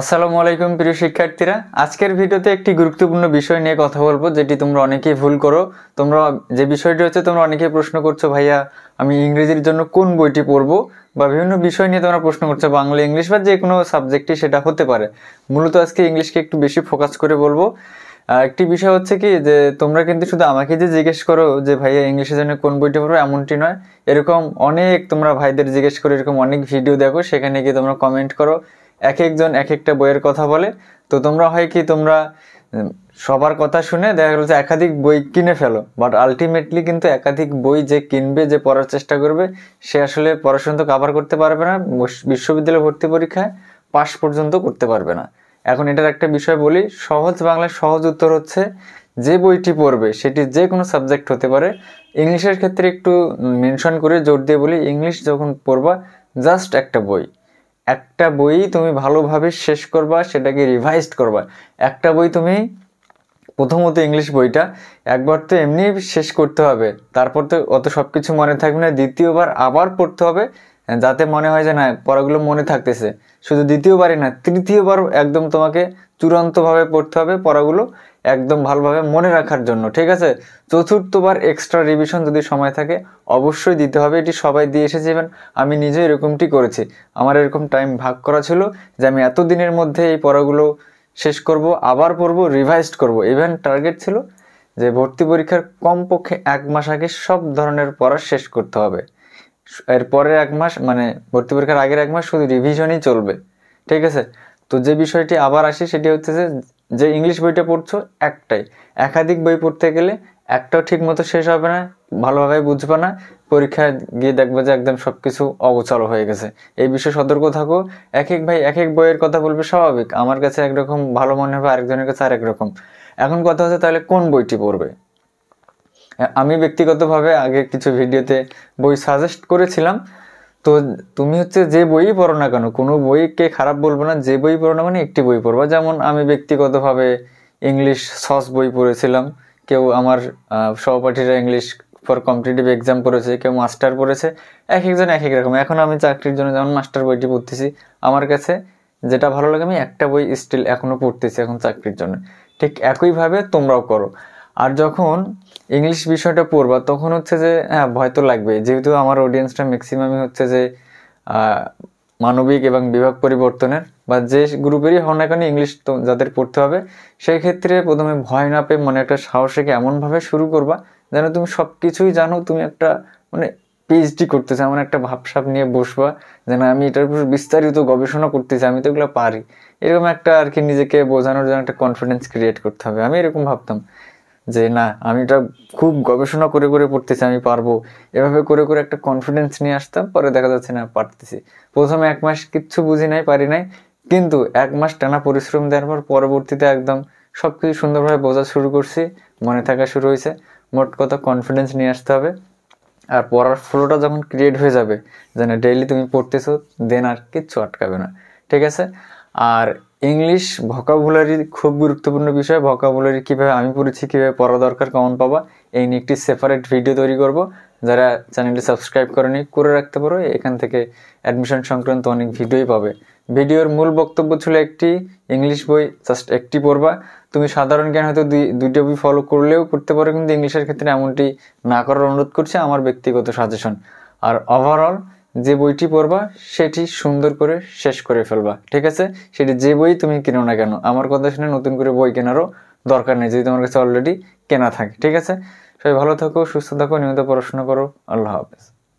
আসসালামু আলাইকুম প্রিয় শিক্ষার্থীরা আজকের ভিডিওতে একটি গুরুত্বপূর্ণ বিষয় নিয়ে কথা বলবো যেটি তোমরা অনেকেই ভুল করো তোমরা যে বিষয়টি হচ্ছে তোমরা অনেকেই প্রশ্ন করছো ভাইয়া আমি ইংরেজির জন্য কোন বইটি পড়বো বা বিভিন্ন বিষয় নিয়ে তোমরা প্রশ্ন করছো বাংলা ইংলিশ বা যে কোনো সাবজেক্টই সেটা হতে পারে মূলত আজকে ইংলিশকে একটু বেশি ফোকাস করে বলবো একটি বিষয় হচ্ছে কি যে তোমরা কিন্তু শুধু আমাকে যে জিজ্ঞেস করো যে ভাইয়া ইংলিশের জন্য কোন বইটি পড়ো এমনটি নয় এরকম অনেক তোমরা ভাইদের জিজ্ঞেস করো এরকম অনেক ভিডিও দেখো সেখানে গিয়ে তোমরা কমেন্ট করো এক একজন এক একটা বইয়ের কথা বলে তো তোমরা হয় কি তোমরা সবার কথা শুনে দেখা গেল যে একাধিক বই কিনে ফেলো বাট আলটিমেটলি কিন্তু একাধিক বই যে কিনবে যে পড়ার চেষ্টা করবে সে আসলে পড়াশোনা তো কাভার করতে পারবে না বিশ্ববিদ্যালয় ভর্তি পরীক্ষায় পাশ পর্যন্ত করতে পারবে না এখন এটার একটা বিষয় বলি সহজ বাংলায় সহজ উত্তর হচ্ছে যে বইটি পড়বে সেটি যে কোনো সাবজেক্ট হতে পারে ইংলিশের ক্ষেত্রে একটু মেনশন করে জোর দিয়ে বলি ইংলিশ যখন পড়বা জাস্ট একটা বই একটা বই তুমি ভালোভাবে শেষ করবা সেটাকে রিভাইজ করবা একটা বই তুমি প্রথমত ইংলিশ বইটা একবার তো এমনি শেষ করতে হবে তারপর তো অত সব কিছু মনে থাকবে না দ্বিতীয়বার আবার পড়তে হবে যাতে মনে হয় যে না পড়াগুলো মনে থাকতেছে শুধু দ্বিতীয়বারই না তৃতীয়বার একদম তোমাকে চূড়ান্তভাবে পড়তে হবে পড়াগুলো একদম ভালোভাবে মনে রাখার জন্য ঠিক আছে চতুর্থবার এক্সট্রা রিভিশন যদি সময় থাকে অবশ্যই দিতে হবে এটি সবাই দিয়ে এসেছে ইভেন আমি নিজে এরকমটি করেছি আমার এরকম টাইম ভাগ করা ছিল যে আমি এত দিনের মধ্যে এই পড়াগুলো শেষ করব আবার পড়ব রিভাইজড করব ইভেন টার্গেট ছিল যে ভর্তি পরীক্ষার কমপক্ষে এক মাস আগে সব ধরনের পড়া শেষ করতে হবে এর পরের এক মাস মানে ভর্তি পরীক্ষার আগের এক মাস শুধু রিভিশনই চলবে ঠিক আছে তো যে বিষয়টি আবার আসি সেটি হচ্ছে যে যে ইংলিশ বইটা পড়ছো একটাই একাধিক বই পড়তে গেলে একটাও ঠিক মতো শেষ হবে না ভালোভাবে বুঝবে না পরীক্ষায় গিয়ে দেখবে যে একদম সব কিছু অগোচল হয়ে গেছে এই বিষয়ে সতর্ক থাকো এক এক ভাই এক এক বইয়ের কথা বলবে স্বাভাবিক আমার কাছে একরকম ভালো মনে হবে আরেকজনের কাছে আরেক রকম এখন কথা হচ্ছে তাহলে কোন বইটি পড়বে আমি ব্যক্তিগতভাবে আগে কিছু ভিডিওতে বই সাজেস্ট করেছিলাম তো তুমি হচ্ছে যে বই পড়ো না কেন কোনো বইকে খারাপ বলবো না যে বই পড়ো না মানে একটি বই পড়বা যেমন আমি ব্যক্তিগতভাবে ইংলিশ সস বই পড়েছিলাম কেউ আমার সহপাঠীরা ইংলিশ ফর কম্পিটিটিভ এক্সাম পড়েছে কেউ মাস্টার পড়েছে এক একজন এক এক রকম এখন আমি চাকরির জন্য যেমন মাস্টার বইটি পড়তেছি আমার কাছে যেটা ভালো লাগে আমি একটা বই স্টিল এখনও পড়তেছি এখন চাকরির জন্য ঠিক একইভাবে তোমরাও করো আর যখন ইংলিশ বিষয়টা পড়বা তখন হচ্ছে যে হ্যাঁ ভয় তো লাগবে যেহেতু আমার অডিয়েন্সটা ম্যাক্সিমামই হচ্ছে যে মানবিক এবং বিভাগ পরিবর্তনের বা যে গ্রুপেরই হন না কেন ইংলিশ তো যাদের পড়তে হবে সেই ক্ষেত্রে প্রথমে ভয় না পেয়ে মানে একটা সাহসীকে এমনভাবে শুরু করবা যেন তুমি সব কিছুই জানো তুমি একটা মানে পিএইচডি করতেছ এমন একটা ভাবসাব নিয়ে বসবা যেন আমি এটার উপর বিস্তারিত গবেষণা করতেছি আমি তো এগুলো পারি এরকম একটা আর কি নিজেকে বোঝানোর জন্য একটা কনফিডেন্স ক্রিয়েট করতে হবে আমি এরকম ভাবতাম যে না আমি এটা খুব গবেষণা করে করে পড়তেছি আমি পারবো এভাবে করে করে একটা কনফিডেন্স নিয়ে আসতাম পরে দেখা যাচ্ছে না পারতেছি প্রথমে এক মাস কিচ্ছু বুঝি নাই পারি নাই কিন্তু এক মাস টানা পরিশ্রম দেওয়ার পর পরবর্তীতে একদম সব কিছু সুন্দরভাবে বোঝা শুরু করছি মনে থাকা শুরু হয়েছে মোট কথা কনফিডেন্স নিয়ে আসতে হবে আর পড়ার ফ্লোটা যখন ক্রিয়েট হয়ে যাবে যেন ডেইলি তুমি পড়তেছো দেন আর কিচ্ছু আটকাবে না ঠিক আছে আর ইংলিশ ভকাবুলারি খুব গুরুত্বপূর্ণ বিষয় ভকাবুলারি কীভাবে আমি পড়েছি কীভাবে পড়া দরকার কেমন পাবা এই নিয়ে একটি সেপারেট ভিডিও তৈরি করব যারা চ্যানেলটি সাবস্ক্রাইব করেনি করে রাখতে পারো এখান থেকে অ্যাডমিশন সংক্রান্ত অনেক ভিডিওই পাবে ভিডিওর মূল বক্তব্য ছিল একটি ইংলিশ বই জাস্ট একটি পড়বা তুমি সাধারণ জ্ঞান হয়তো দুই দুইটা বই ফলো করলেও করতে পারো কিন্তু ইংলিশের ক্ষেত্রে এমনটি না করার অনুরোধ করছে আমার ব্যক্তিগত সাজেশন আর ওভারঅল যে বইটি পড়বা সেটি সুন্দর করে শেষ করে ফেলবা ঠিক আছে সেটি যে বই তুমি কিনো না কেন আমার কথা শুনে নতুন করে বই কেনারও দরকার নেই যদি তোমার কাছে অলরেডি কেনা থাকে ঠিক আছে সবাই ভালো থাকো সুস্থ থাকো নিয়মিত পড়াশোনা করো আল্লাহ হাফেজ